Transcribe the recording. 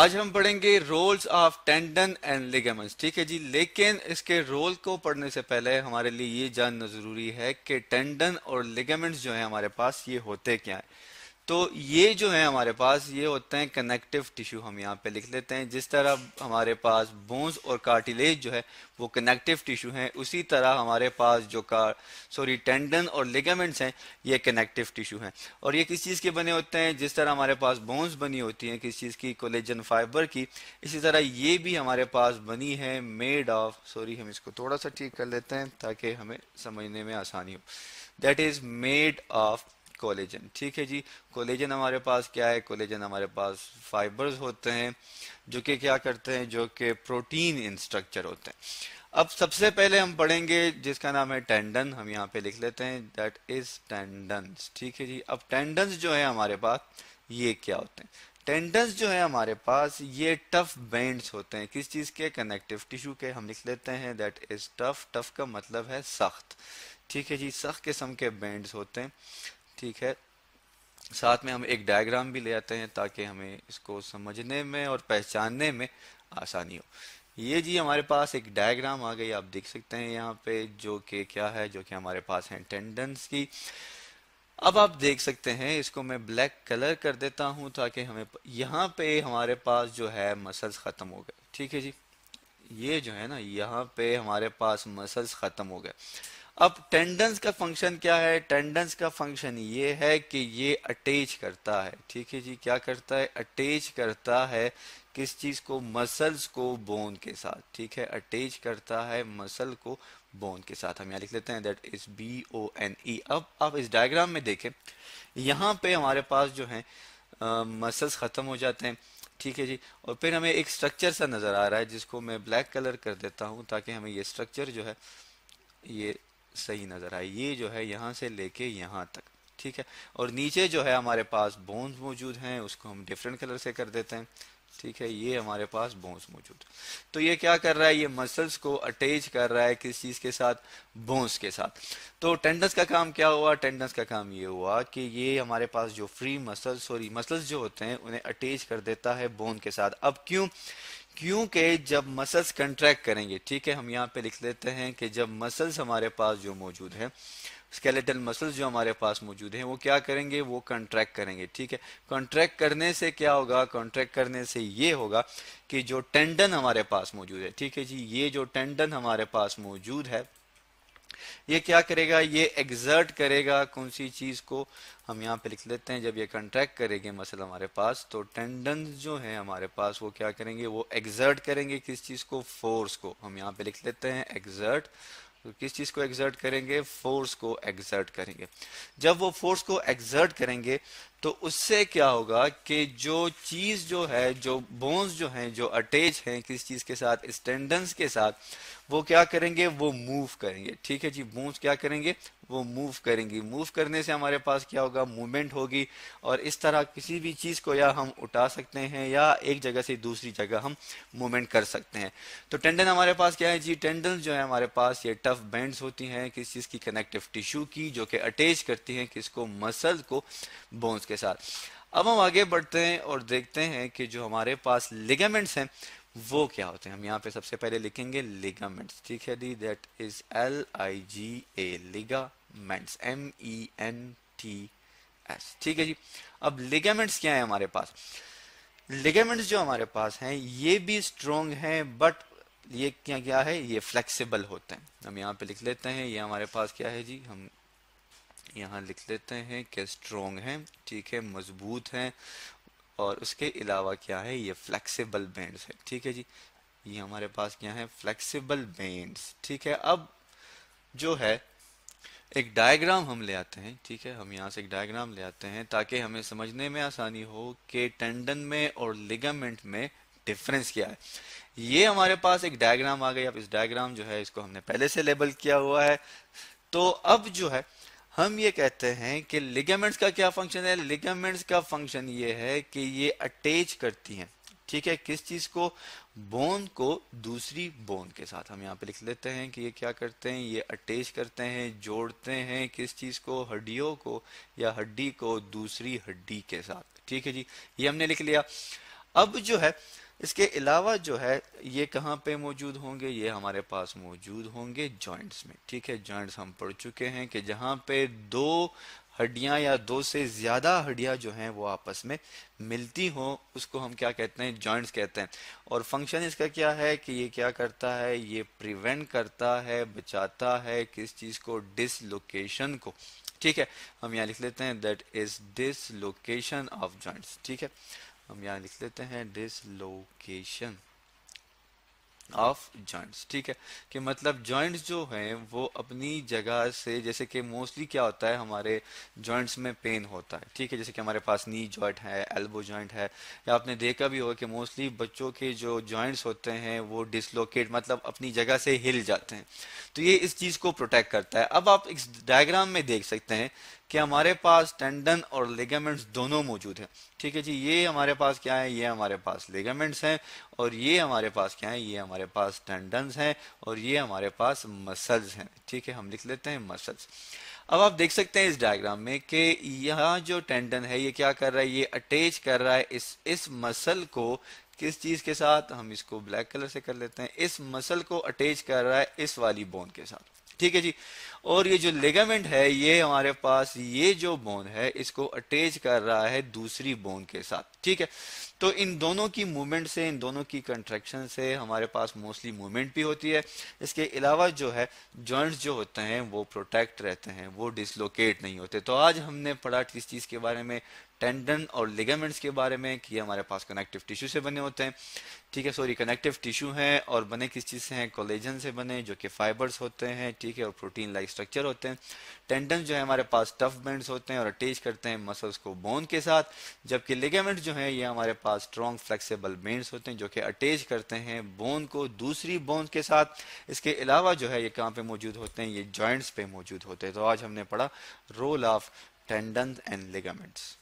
आज हम पढ़ेंगे roles of tendon and ligaments ठीक है जी लेकिन इसके रोल को पढ़ने से पहले हमारे लिए ये जानना जरूरी है कि टेंडन और लिगामेंट्स जो है हमारे पास ये होते क्या है तो ये जो है हमारे पास ये होते हैं कनेक्टिव टिश्यू हम यहाँ पे लिख लेते हैं जिस तरह हमारे पास बोन्स और कार्टिलेज जो है वो कनेक्टिव टिश्यू हैं उसी तरह हमारे पास जो का सॉरी टेंडन और लिगामेंट्स हैं ये कनेक्टिव टिश्यू हैं और ये किस चीज़ के बने होते हैं जिस तरह हमारे पास बोन्स बनी होती हैं किस चीज़ की कोलेजन फाइबर की इसी तरह ये भी हमारे पास बनी है मेड ऑफ सॉरी हम इसको थोड़ा सा ठीक कर लेते हैं ताकि हमें समझने में आसानी हो that is made of collagen ठीक है जी कोलेजन हमारे पास क्या है कोलेजन हमारे पास फाइबर्स होते हैं जो कि क्या करते हैं जो कि प्रोटीन इन स्ट्रक्चर होते हैं अब सबसे पहले हम पढ़ेंगे जिसका नाम है टेंडन हम यहाँ पे लिख लेते हैं दैट इज टेंडन्स ठीक है जी अब टेंडन्स जो है हमारे पास ये क्या होते हैं टेंडन्स जो है हमारे पास ये टफ बैंड होते हैं किस चीज़ के कनेक्टिव टिश्यू के हम लिख लेते हैं दैट इज टफ टफ का मतलब है सख्त ठीक है जी सख्त किस्म के बैंड होते हैं ठीक है साथ में हम एक डायग्राम भी ले आते हैं ताकि हमें इसको समझने में और पहचानने में आसानी हो ये जी हमारे पास एक डायग्राम आ गई आप देख सकते हैं यहाँ पे जो कि क्या है जो कि हमारे पास है टेंडेंस की अब आप देख सकते हैं इसको मैं ब्लैक कलर कर देता हूँ ताकि हमें यहाँ पे हमारे पास जो है मसल्स ख़त्म हो गए ठीक है जी ये जो है ना यहाँ पे हमारे पास मसल्स ख़त्म हो गए अब टेंडेंस का फंक्शन क्या है टेंडेंस का फंक्शन ये है कि ये अटैच करता है ठीक है जी क्या करता है अटैच करता है किस चीज़ को मसल्स को बोन के साथ ठीक है अटैच करता है मसल को बोन के साथ हम यहाँ लिख लेते हैं that is B O N E अब आप इस डायग्राम में देखें यहाँ पे हमारे पास जो है मसल्स ख़त्म हो जाते हैं ठीक है जी और फिर हमें एक स्ट्रक्चर सा नज़र आ रहा है जिसको मैं ब्लैक कलर कर देता हूँ ताकि हमें ये स्ट्रक्चर जो है ये सही नज़र आए ये जो है यहाँ से लेके यहाँ तक ठीक है और नीचे जो है हमारे पास बोन्स मौजूद हैं उसको हम डिफरेंट कलर से कर देते हैं ठीक है ये हमारे पास बोन्स मौजूद तो ये क्या कर रहा है ये मसल्स को अटैच कर रहा है किस चीज के साथ बोन्स के साथ तो टेंडन्स का काम क्या हुआ टेंडन्स का काम ये हुआ कि ये हमारे पास जो फ्री मसल्स सॉरी मसल्स जो होते हैं उन्हें अटैच कर देता है बोन के साथ अब क्यों क्योंकि जब मसल्स कंट्रैक्ट करेंगे ठीक है हम यहाँ पे लिख लेते हैं कि जब मसल्स हमारे पास जो मौजूद है स्केलेटल मसल्स जो हमारे पास मौजूद हैं वो क्या करेंगे वो कंट्रैक्ट करेंगे ठीक है कंट्रैक्ट करने से क्या होगा कॉन्ट्रैक्ट करने से ये होगा कि जो टेंडन हमारे पास मौजूद है ठीक है जी ये जो टेंडन हमारे पास मौजूद है ये क्या करेगा ये एग्जर्ट करेगा कौन सी चीज़ को हम यहाँ पे लिख लेते हैं जब ये कंट्रैक्ट करेंगे मसल हमारे पास तो टेंडन जो है हमारे पास वो क्या करेंगे वो एग्जर्ट करेंगे किस चीज़ को फोर्स को हम यहाँ पे लिख लेते हैं एग्जर्ट तो किस चीज़ को एग्जर्ट करेंगे फोर्स को एग्जर्ट करेंगे जब वो फोर्स को एग्जर्ट करेंगे तो उससे क्या होगा कि जो चीज़ जो है जो बोन्स जो हैं जो अटैच हैं किस चीज़ के साथ स्टेंडेंस के साथ वो क्या करेंगे वो मूव करेंगे ठीक है जी बोन्स क्या करेंगे वो मूव करेंगी मूव करने से हमारे पास क्या होगा मूवमेंट होगी और इस तरह किसी भी चीज़ को या हम उठा सकते हैं या एक जगह से दूसरी जगह हम मूवमेंट कर सकते हैं तो टेंडन हमारे पास क्या है जी टेंडन जो है हमारे पास ये टफ बैंड होती हैं किस चीज़ की कनेक्टिव टिश्यू की जो कि अटैच करती हैं किसको मसल को बोन्स के साथ अब हम आगे बढ़ते हैं और देखते हैं कि जो हमारे पास लिगामेंट्स हैं वो क्या होते हैं हम यहाँ पे सबसे पहले लिखेंगे लिगामेंट्स ठीक है दी that is L I G A ligaments M E N T S ठीक है जी अब लिगामेंट्स क्या है हमारे पास लिगामेंट्स जो हमारे पास हैं ये भी स्ट्रोंग हैं बट ये क्या क्या है ये फ्लेक्सिबल होते हैं हम यहाँ पे लिख लेते हैं ये हमारे पास क्या है जी हम यहाँ लिख लेते हैं कि स्ट्रोंग है ठीक है मजबूत है और उसके अलावा क्या है ये फ्लेक्सिबल बैंड्स है ठीक है जी ये हमारे पास क्या है फ्लेक्सिबल बैंड्स ठीक है अब जो है एक डायग्राम हम ले आते हैं ठीक है हम यहाँ से एक डायग्राम ले आते हैं ताकि हमें समझने में आसानी हो कि टेंडन में और लिगामेंट में डिफरेंस क्या है ये हमारे पास एक डायग्राम आ गई अब इस डायग्राम जो है इसको हमने पहले से लेबल किया हुआ है तो अब जो है हम ये कहते हैं कि लिगामेंट्स का क्या फंक्शन है लिगामेंट्स का फंक्शन ये है कि ये अटैच करती हैं ठीक है किस चीज को बोन को दूसरी बोन के साथ हम यहाँ पे लिख लेते हैं कि ये क्या करते हैं ये अटैच करते हैं जोड़ते हैं किस चीज को हड्डियों को या हड्डी को दूसरी हड्डी के साथ ठीक है जी ये हमने लिख लिया अब जो है इसके अलावा जो है ये कहाँ पे मौजूद होंगे ये हमारे पास मौजूद होंगे जॉइंट्स में ठीक है जॉइंट्स हम पढ़ चुके हैं कि जहाँ पे दो हड्डियाँ या दो से ज़्यादा हड्डियाँ जो हैं वो आपस में मिलती हों उसको हम क्या कहते हैं जॉइंट्स कहते हैं और फंक्शन इसका क्या है कि ये क्या करता है ये प्रिवेंट करता है बचाता है किस चीज़ को डिसलोकेशन को ठीक है हम यहाँ लिख लेते हैं that is dislocation of joints ठीक है हम यहाँ लिख लेते हैं डिसलोकेशन ऑफ जॉइंट्स ठीक है कि मतलब जॉइंट्स जो हैं वो अपनी जगह से जैसे कि मोस्टली क्या होता है हमारे जॉइंट्स में पेन होता है ठीक है जैसे कि हमारे पास नी जॉइंट है एल्बो जॉइंट है या आपने देखा भी होगा कि मोस्टली बच्चों के जो जॉइंट्स होते हैं वो डिसलोकेट मतलब अपनी जगह से हिल जाते हैं तो ये इस चीज़ को प्रोटेक्ट करता है अब आप इस डायग्राम में देख सकते हैं कि हमारे पास टेंडन और लेगामेंट्स दोनों मौजूद हैं ठीक है जी ये हमारे पास क्या है ये हमारे पास लेगामेंट्स हैं और ये हमारे पास क्या है ये हमारे पास टेंडन्स हैं और ये हमारे पास मसल्स हैं ठीक है हम लिख लेते हैं मसल्स अब आप देख सकते हैं इस डायग्राम में कि यहाँ जो टेंडन है ये क्या कर रहा है ये अटैच कर रहा है इस इस मसल को किस चीज़ के साथ हम इसको ब्लैक कलर से कर लेते हैं इस मसल को अटैच कर रहा है इस वाली बोन के साथ ठीक है जी और ये जो लेगामेंट है ये हमारे पास ये जो बोन है इसको अटैच कर रहा है दूसरी बोन के साथ ठीक है तो इन दोनों की मूवमेंट से इन दोनों की कंट्रेक्शन से हमारे पास मोस्टली मूवमेंट भी होती है इसके अलावा जो है जॉइंट्स जो होते हैं वो प्रोटेक्ट रहते हैं वो डिसलोकेट नहीं होते तो आज हमने पढ़ा किस चीज़ के बारे में टेंडन और लिगामेंट्स के बारे में कि हमारे पास कनेक्टिव टिश्यू से बने होते हैं ठीक है सॉरी कनेक्टिव टिश्यू हैं और बने किस चीज़ से हैं कोलेजन से बने जो कि फाइबर्स होते हैं ठीक है और प्रोटीन लाइक स्ट्रक्चर होते हैं टेंडन जो है हमारे पास टफ बैंड होते हैं और अटैच करते हैं मसल्स को बोन के साथ जबकि लिगामेंट जो है ये हमारे पास स्ट्रॉन्ग फ्लेक्सिबल बैंड होते हैं जो कि अटैच करते हैं बोन को दूसरी बोन के साथ इसके अलावा जो है ये कहाँ पे मौजूद होते हैं ये ज्वाइंट्स पे मौजूद होते हैं तो आज हमने पढ़ा role of tendon and ligaments